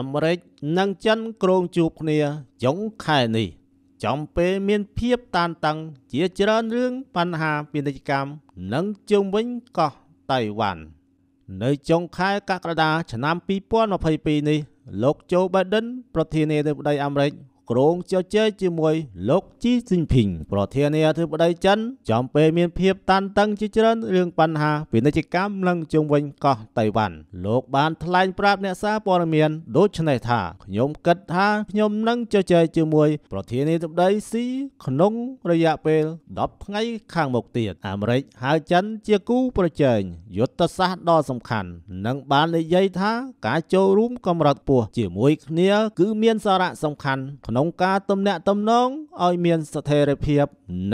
អាមេរិកនិងចិនគ្រោងជួបគ្នាចុងខែនេះ ចំពេលមានភាពតានតឹងជាច្រើនរឿងបញ្ហាពាណិជ្ជកម្មនិងជុំវិញកោះតៃវ៉ាន់នៅចុងខែកក្កដា ឆ្នាំ2022នេះលោកโจ Biden ប្រធានាធិបតីអាមេរិកគ្រងជជែកជាមួយលោកជីស៊ីនភីងប្រធានាធិបតីចិនចំពេលមានភាព តានតឹងជាច្រើនរឿងបញ្ហាពាណិជ្ជកម្មនិងជុំវិញកោះតៃវ៉ាន់លោកបាន ថ្លែងប្រាប់អ្នកសារព័ត៌មានដូចនេះថាខ្ញុំគិតថាខ្ញុំនឹងជជែកជាមួយប្រធានាធិបតីស៊ីក្នុង រយៈពេល10ថ្ងៃខាងមុខទៀតអាមេរិកហៅចិនជាគូប្រជែងយុទ្ធសាស្ត្រដ៏សំខាន់និង បាននិយាយថាការចូលរួមកម្រិតពោះជាមួយគ្នា គឺមានសារៈសំខាន់ក្នុងក្នុងការទំនាក់ទំនងឲ្យមានស្ថិរភាព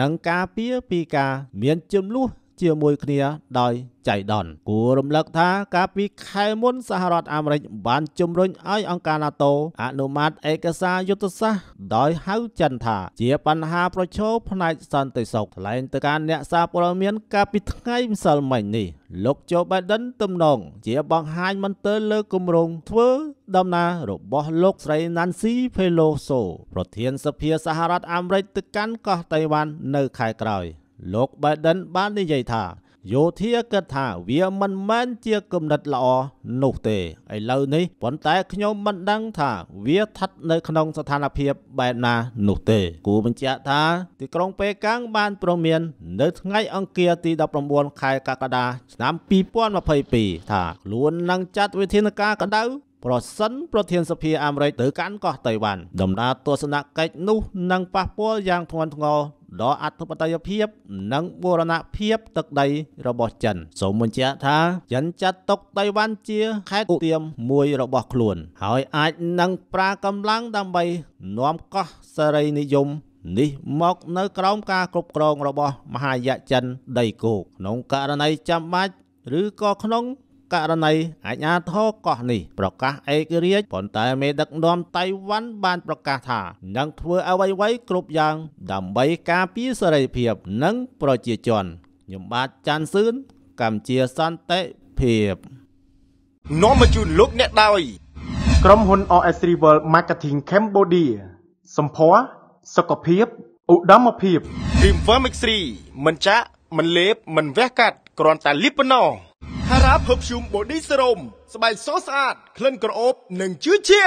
និងការពារពីការមានចំនួនជាមួយគ្នាដោយចៃដន្យគួររំលឹកថា កាលពីខែមុនសហរដ្ឋអាមេរិកបាន ជំរុញឲ្យអង្គការ NATO អនុម័តឯកសារយុទ្ធសាស្ត្រដោយហៅចិនថាជាបញ្ហាប្រឈមផ្នែកសន្តិសុខថ្លែងទៅកាន់អ្នកសារព័ត៌មានកាលពីថ្ងៃម្សិលមិញនេះលោកโจ Biden ទំនងជាបង្ហាញមន្ទិលលើគម្រោងធ្វើដំណើររបស់លោកស្រី Nancy Pelosi ប្រធាន សភាសហរដ្ឋអាមេរិកទៅកាន់កោះតៃវ៉ាន់នៅខែក្រោយលោក Biden បាននិយាយថាយោធាគិតថាវាមិនមែនជាគំនិតល្អនោះទេឥឡូវនេះប៉ុន្តែខ្ញុំមិនដឹងថាវាស្ថិតនៅក្នុងស្ថានភាពបែបណា នោះទេ គូបញ្ជាក់ថា ទីក្រុងប៉េកាំងបាន ប្រមាននៅថ្ងៃអង្គារទី19ខែកក្កដាឆ្នាំ2022ថាខ្លួននឹងចាត់វិធានការក្តៅប្រសិនប្រធានសភាអាមេរិកទៅកាន់កោះតៃវ៉ាន់ដំណើរទស្សនកិច្ចនោះនឹងប៉ះពាល់យ៉ាងធ្ងន់ធ្ងរដល់អធិបតេយ្យភាព និងបូរណភាព ទឹកដីរបស់ចិន សូមបញ្ជាក់ថា ចិនចាត់ទុកតៃវ៉ាន់ជាខេត្តឧទាមមួយរបស់ខ្លួន ហើយ អាចនឹងប្រើកម្លាំងដើម្បី នាំកោះសេរីនិយមនេះមកនៅក្រោមការគ្រប់គ្រងរបស់ មហាយៈចិន ដីគោកក្នុងករណីចាំបាច់ឬក៏ក្នុងករណីអាជ្ញាធរកោះនេះប្រកាសឯករាជ្យប៉ុន្តែមេដឹកនាំតៃវ៉ាន់បានប្រកាសថានឹងធ្វើអ្វីៗគ្រប់យ៉ាងដើម្បីការពារសេរីភាពនិងប្រជាជនខ្ញុំបាទច័ន្ទសឿនកម្ពុជាសន្តិភាពនាំមកជូនលោកអ្នកដោយក្រុមហ៊ុន OS Rival Marketing Cambodia សម្ភារសុខភាពឧត្តមភាព Cream Vermix 3មិនចាក់មិនលេប មិនវះកាត់គ្រាន់តែលីបប៉ុណ្ណោះ Hara Perfume Body Serum ស្បែកសស្អាតក្លិនក្រអូបនិងជឿជា